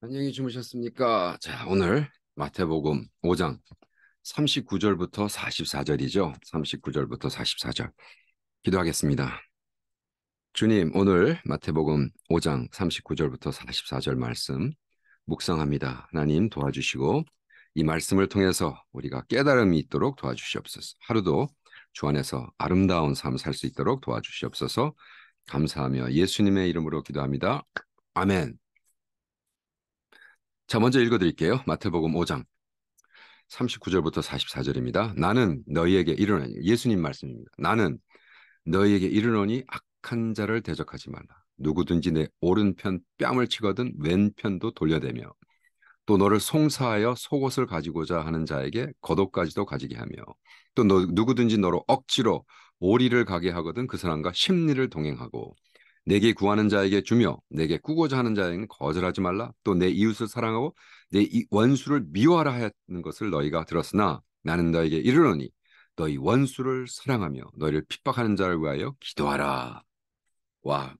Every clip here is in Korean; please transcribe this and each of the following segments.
안녕히 주무셨습니까? 자, 오늘 마태복음 5장 39절부터 44절이죠. 39절부터 44절. 기도하겠습니다. 주님, 오늘 마태복음 5장 39절부터 44절 말씀 묵상합니다. 하나님 도와주시고 이 말씀을 통해서 우리가 깨달음이 있도록 도와주시옵소서. 하루도 주 안에서 아름다운 삶 살 수 있도록 도와주시옵소서. 감사하며 예수님의 이름으로 기도합니다. 아멘. 자, 먼저 읽어드릴게요. 마태복음 5장 39절부터 44절입니다. 나는 너희에게 이르노니 예수님 말씀입니다. 나는 너희에게 이르노니 악한 자를 대적하지 말라. 누구든지 내 오른편 뺨을 치거든 왼편도 돌려대며 또 너를 송사하여 속옷을 가지고자 하는 자에게 겉옷까지도 가지게 하며 또 너, 누구든지 너로 억지로 오리를 가게 하거든 그 사람과 심리를 동행하고 내게 구하는 자에게 주며 내게 꾸고자 하는 자에게는 거절하지 말라 또 내 이웃을 사랑하고 내 원수를 미워하라 하는 것을 너희가 들었으나 나는 너에게 이르노니 너희 원수를 사랑하며 너희를 핍박하는 자를 위하여 기도하라. 와,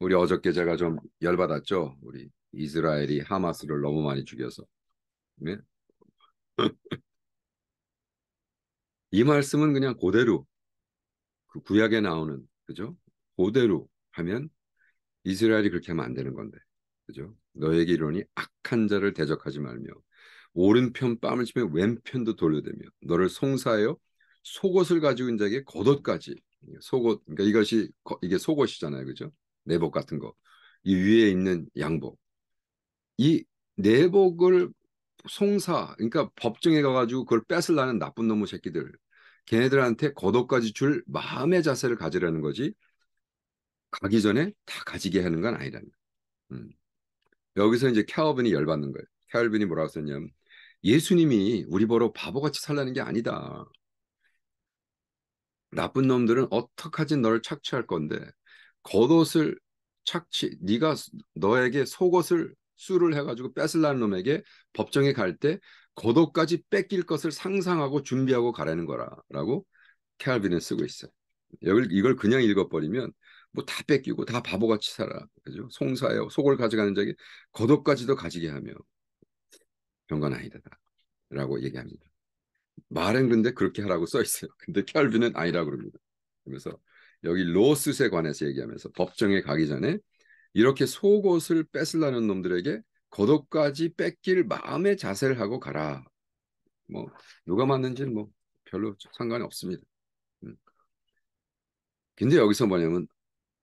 우리 어저께 제가 좀 열받았죠. 우리 이스라엘이 하마스를 너무 많이 죽여서. 네? 이 말씀은 그냥 그대로 그 구약에 나오는 그죠? 5대로 하면 이스라엘이 그렇게 하면 안 되는 건데. 그죠? 너에게 이러니 악한 자를 대적하지 말며 오른편 뺨을 치며 왼편도 돌려대며 너를 송사하여 속옷을 가지고 있는 자에게 겉옷까지 속옷 그러니까 이것이 이게 속옷이잖아요. 그죠? 내복 같은 거. 이 위에 있는 양복. 이 내복을 송사 그러니까 법정에 가 가지고 그걸 뺏을라는 나쁜 놈의 새끼들 걔네들한테 겉옷까지 줄 마음의 자세를 가지라는 거지 가기 전에 다 가지게 하는 건 아니라는 음. 여기서 이제 캘빈이 열받는 거예요. 캘빈이 뭐라고 썼냐면 예수님이 우리 보러 바보같이 살라는 게 아니다. 나쁜 놈들은 어떡하지 너를 착취할 건데 겉옷을 착취 네가 너에게 속옷을 수를 해가지고 뺏을라는 놈에게 법정에 갈때 겉옷까지 뺏길 것을 상상하고 준비하고 가라는 거라라고 캘빈은 쓰고 있어요. 이걸 그냥 읽어버리면 뭐다 뺏기고 다 바보같이 살아. 그죠? 송사여 속을 가져가는 자에게 겉옷까지도 가지게 하며 병건 아니다라고 얘기합니다. 말은 그데 그렇게 하라고 써 있어요. 근데 켈비는 아니라고 그럽니다. 그래서 여기 로스에 관해서 얘기하면서 법정에 가기 전에 이렇게 속옷을 뺏으려는 놈들에게 거덕까지 뺏길 마음의 자세를 하고 가라. 뭐 누가 맞는지는 뭐 별로 상관이 없습니다. 음. 근데 여기서 뭐냐면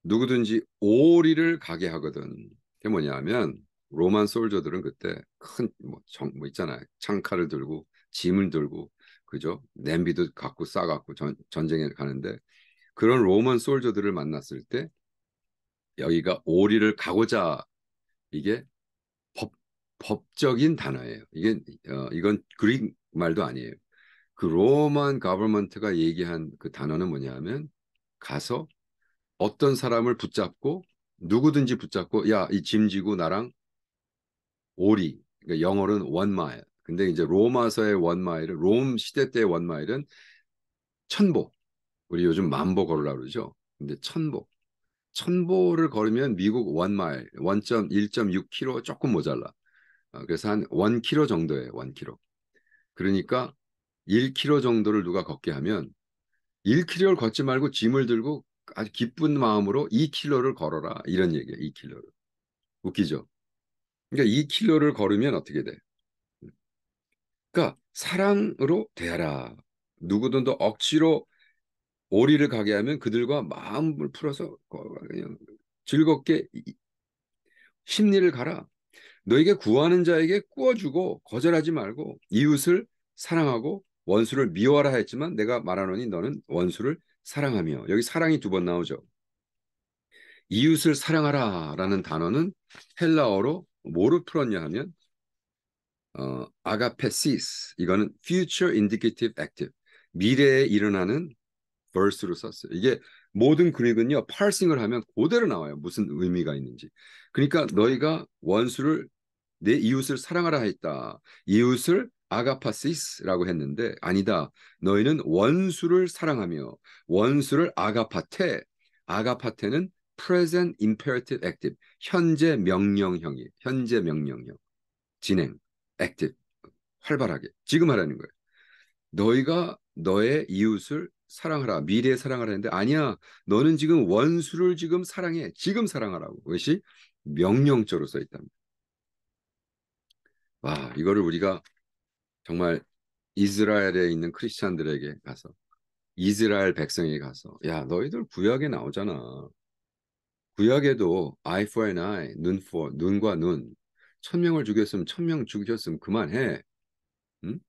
누구든지 오리를 가게 하거든. 그게 뭐냐면 로만 솔저들은 그때 큰뭐뭐 뭐 있잖아요. 창칼을 들고 짐을 들고 그죠? 냄비도 갖고 싸 갖고 전, 전쟁에 가는데 그런 로만 솔저들을 만났을 때 여기가 오리를 가고자 이게 법 법적인 단어예요. 이게 어, 이건 그릭 말도 아니에요. 그 로만 가버먼트가 얘기한 그 단어는 뭐냐면 가서 어떤 사람을 붙잡고 누구든지 붙잡고 야 이 짐지고 나랑 오리 그러니까 영어로는 원마일 근데 이제 로마서의 원마일은 롬 시대 때의 원마일은 천보 우리 요즘 만보 걸으라 그러죠 근데 천보 천보를 걸으면 미국 원마일 원점 1 6 k m 조금 모자라 어, 그래서 한 1km 정도예요 1km 그러니까 1km 정도를 누가 걷게 하면 1km를 걷지 말고 짐을 들고 아주 기쁜 마음으로 2킬로를 걸어라 이런 얘기야 2킬로를 웃기죠 그러니까 2킬로를 걸으면 어떻게 돼 그러니까 사랑으로 대하라 누구든 더 억지로 오리를 가게 하면 그들과 마음을 풀어서 즐겁게 심리를 가라 너에게 구하는 자에게 꾸어주고 거절하지 말고 이웃을 사랑하고 원수를 미워하라 했지만 내가 말하노니 너는 원수를 사랑하며 여기 사랑이 두 번 나오죠. 이웃을 사랑하라라는 단어는 헬라어로 뭐로 풀었냐 하면 어, 아가페시스 이거는 future indicative active 미래에 일어나는 verse로 썼어요. 이게 모든 그릭은요 파싱을 하면 그대로 나와요. 무슨 의미가 있는지. 그러니까 너희가 원수를 내 이웃을 사랑하라 했다. 이웃을 아가파시스라고 했는데 아니다. 너희는 원수를 사랑하며 원수를 아가파테 아가파테는 present imperative active 현재 명령형이 현재 명령형 진행 active 활발하게 지금 하라는 거예요. 너희가 너의 이웃을 사랑하라 미래에 사랑하라 했는데 아니야 너는 지금 원수를 지금 사랑해 지금 사랑하라고 그것이 명령조로 써 있답니다. 와 이거를 우리가 정말 이스라엘에 있는 크리스찬들에게 가서 이스라엘 백성에게 가서 야 너희들 구약에 나오잖아. 구약에도 eye for an eye, 눈 for 눈과 눈, 천명을 죽였으면 천명 죽였으면 그만해. 응?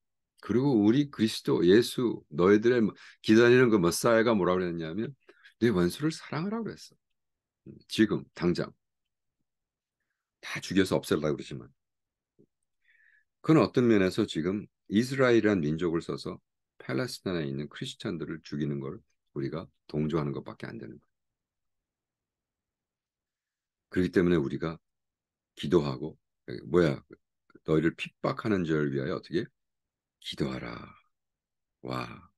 그리고 우리 그리스도 예수 너희들의 뭐, 기다리는 그 머사야가 뭐라 그랬냐면 내 네 원수를 사랑하라 그랬어. 지금 당장 다 죽여서 없애려고 그러지만 그는 어떤 면에서 지금 이스라엘이란 민족을 써서 팔레스타인에 있는 크리스찬들을 죽이는 걸 우리가 동조하는 것밖에 안 되는 거예요. 그렇기 때문에 우리가 기도하고 뭐야 너희를 핍박하는 자를 위하여 어떻게 기도하라. 와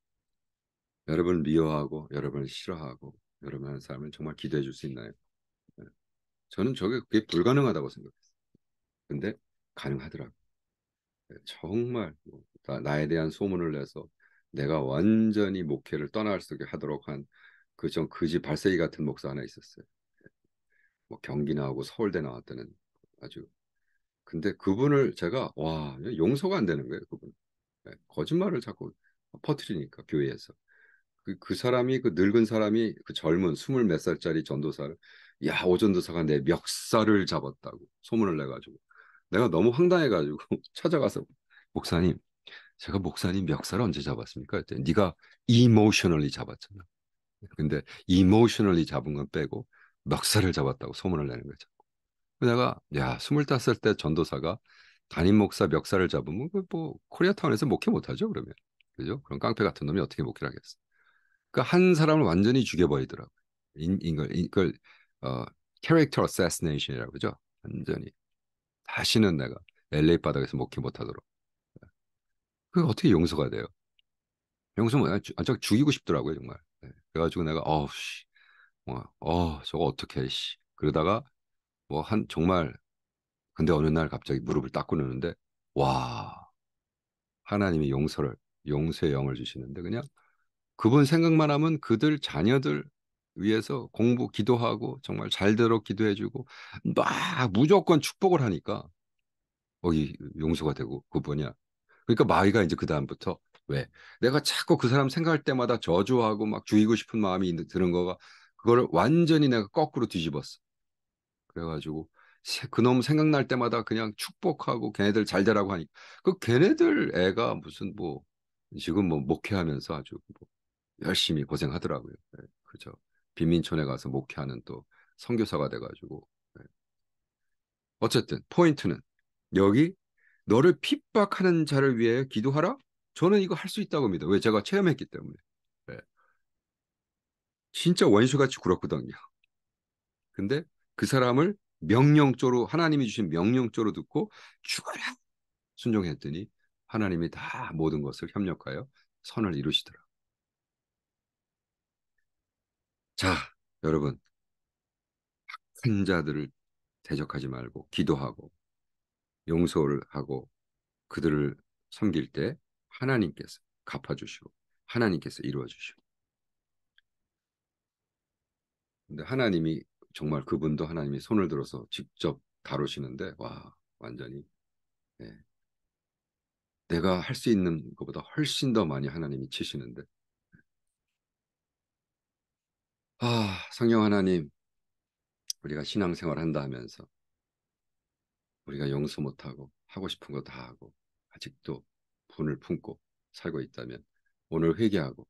여러분 미워하고 여러분을 싫어하고 여러분하는 사람을 정말 기도해 줄 수 있나요? 네. 저는 저게 그게 불가능하다고 생각했어요. 근데 가능하더라고요. 네, 정말 뭐 나에 대한 소문을 내서 내가 완전히 목회를 떠날 수 있게 하도록 한 그좀 그지 그 발세기 같은 목사 하나 있었어요. 뭐 경기 나오고 서울대 나왔다는 아주 근데 그분을 제가 와 용서가 안 되는 거예요 그분 네, 거짓말을 자꾸 퍼트리니까 교회에서 그, 그 사람이 그 늙은 사람이 그 젊은 스물 몇 살짜리 전도사를 야 오전도사가 내 멱살을 잡았다고 소문을 내가지고 내가 너무 황당해가지고 찾아가서 목사님 제가 목사님 멱살 언제 잡았습니까? 그때 네가 이모셔널리 잡았잖아. 근데 e m o 이모셔널리 잡은 건 빼고 멱살을 잡았다고 소문을 내는 거죠. 내가 야 스물다섯 때 전도사가 담임 목사 멱살을 잡으면 그 뭐 코리아타운에서 목회 못하죠 그러면 그죠? 그런 깡패 같은 놈이 어떻게 목회를 하겠어? 그러니까 한 사람을 완전히 죽여버리더라고. 인, 인, 걸, 인, 걸, 어, 캐릭터 어세스네이션이라고 그죠? 완전히 다시는 내가 LA 바닥에서 먹기 못하도록. 그 어떻게 용서가 돼요? 용서 뭐야? 안짝 죽이고 싶더라고요 정말. 예. 그래가지고 내가 어씨, 우 뭐, 어 저거 어떻게 씨. 그러다가 뭐 한 정말 근데 어느 날 갑자기 무릎을 닦고 누는데와 하나님이 용서를 용서의 영을 주시는데 그냥 그분 생각만 하면 그들 자녀들 위해서 공부 기도하고 정말 잘 들어 기도해주고 막 무조건 축복을 하니까 거기 용서가 되고 그 뭐냐 그러니까 마귀가 이제 그 다음부터 왜 내가 자꾸 그 사람 생각할 때마다 저주하고 막 죽이고 싶은 마음이 드는 거가 그걸 완전히 내가 거꾸로 뒤집었어 그래가지고 그놈 생각날 때마다 그냥 축복하고 걔네들 잘 되라고 하니 그 걔네들 애가 무슨 뭐 지금 뭐 목회하면서 아주 뭐 열심히 고생하더라고요 빈민촌에 가서 목회하는 또 선교사가 돼가지고 네. 어쨌든 포인트는 여기 너를 핍박하는 자를 위해 기도하라. 저는 이거 할 수 있다고 합니다. 왜 제가 체험했기 때문에. 네. 진짜 원수같이 굴었거든요. 근데 그 사람을 명령조로 하나님이 주신 명령조로 듣고 죽어라 순종했더니 하나님이 다 모든 것을 협력하여 선을 이루시더라. 자, 여러분. 악한 자들을 대적하지 말고 기도하고 용서를 하고 그들을 섬길 때 하나님께서 갚아주시고 하나님께서 이루어주시고 근데 하나님이 정말 그분도 하나님이 손을 들어서 직접 다루시는데 와 완전히 예. 내가 할 수 있는 것보다 훨씬 더 많이 하나님이 치시는데 아, 성령 하나님, 우리가 신앙생활 한다 하면서 우리가 용서 못하고 하고 싶은 거 다 하고 아직도 분을 품고 살고 있다면 오늘 회개하고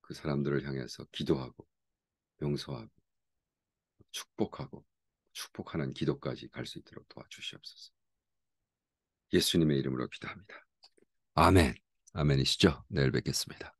그 사람들을 향해서 기도하고 용서하고 축복하고 축복하는 기도까지 갈 수 있도록 도와주시옵소서. 예수님의 이름으로 기도합니다. 아멘. 아멘이시죠? 내일 뵙겠습니다.